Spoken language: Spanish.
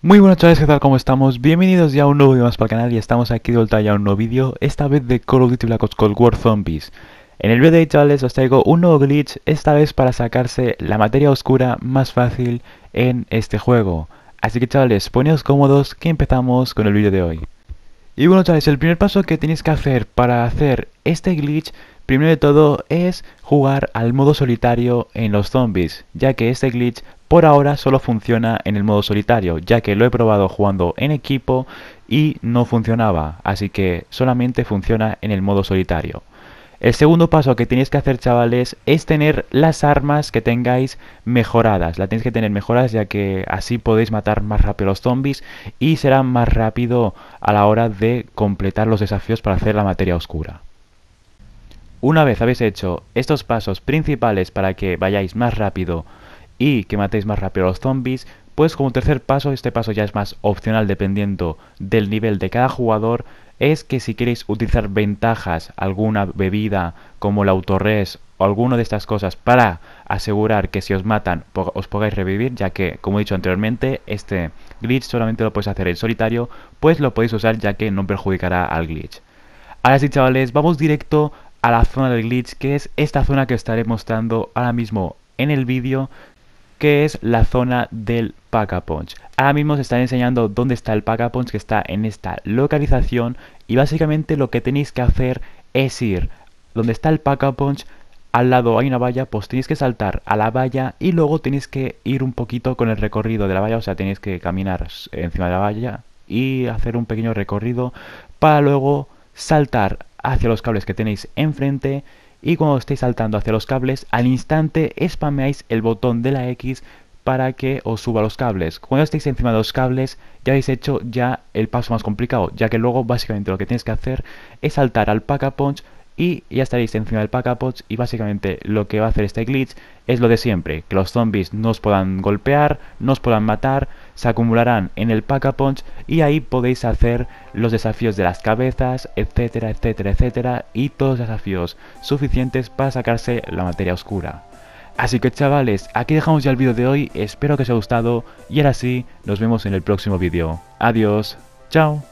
Muy buenas chavales, ¿qué tal? ¿Cómo estamos? Bienvenidos ya a un nuevo video más para el canal y estamos aquí de vuelta ya a un nuevo vídeo, esta vez de Call of Duty Black Ops Cold War Zombies. En el vídeo de hoy chavales os traigo un nuevo glitch, esta vez para sacarse la materia oscura más fácil en este juego. Así que chavales, poneos cómodos que empezamos con el vídeo de hoy. Y bueno chavales, el primer paso que tenéis que hacer para hacer este glitch Primero de todo es jugar al modo solitario en los zombies, ya que este glitch por ahora solo funciona en el modo solitario, ya que lo he probado jugando en equipo y no funcionaba, así que solamente funciona en el modo solitario. El segundo paso que tenéis que hacer chavales es tener las armas que tengáis mejoradas. La tenéis que tener mejoradas ya que así podéis matar más rápido a los zombies y será más rápido a la hora de completar los desafíos para hacer la materia oscura. Una vez habéis hecho estos pasos principales para que vayáis más rápido y que matéis más rápido a los zombies, pues como tercer paso, este paso ya es más opcional dependiendo del nivel de cada jugador, es que si queréis utilizar ventajas, alguna bebida como el autorres o alguna de estas cosas para asegurar que si os matan os podáis revivir, ya que, como he dicho anteriormente, este glitch solamente lo podéis hacer en solitario, pues lo podéis usar ya que no perjudicará al glitch. Ahora sí chavales, vamos directo a la zona del glitch, que es esta zona que estaré mostrando ahora mismo en el vídeo, que es la zona del Pack-a-Punch. Ahora mismo os estaré enseñando dónde está el Pack-a-Punch, que está en esta localización, y básicamente lo que tenéis que hacer es ir donde está el Pack-a-Punch, al lado hay una valla, pues tenéis que saltar a la valla y luego tenéis que ir un poquito con el recorrido de la valla, o sea, tenéis que caminar encima de la valla y hacer un pequeño recorrido para luego saltar hacia los cables que tenéis enfrente y cuando estéis saltando hacia los cables, al instante spameáis el botón de la X para que os suba los cables. Cuando estéis encima de los cables ya habéis hecho ya el paso más complicado, ya que luego básicamente lo que tienes que hacer es saltar al Pack a Punch y ya estaréis encima del Pack-a-Punch y básicamente lo que va a hacer este glitch es lo de siempre, que los zombies no os puedan golpear, no os puedan matar, se acumularán en el Pack-a-Punch y ahí podéis hacer los desafíos de las cabezas, etcétera, etcétera, etcétera, y todos los desafíos suficientes para sacarse la materia oscura. Así que chavales, aquí dejamos ya el vídeo de hoy, espero que os haya gustado y ahora sí, nos vemos en el próximo vídeo. Adiós, chao.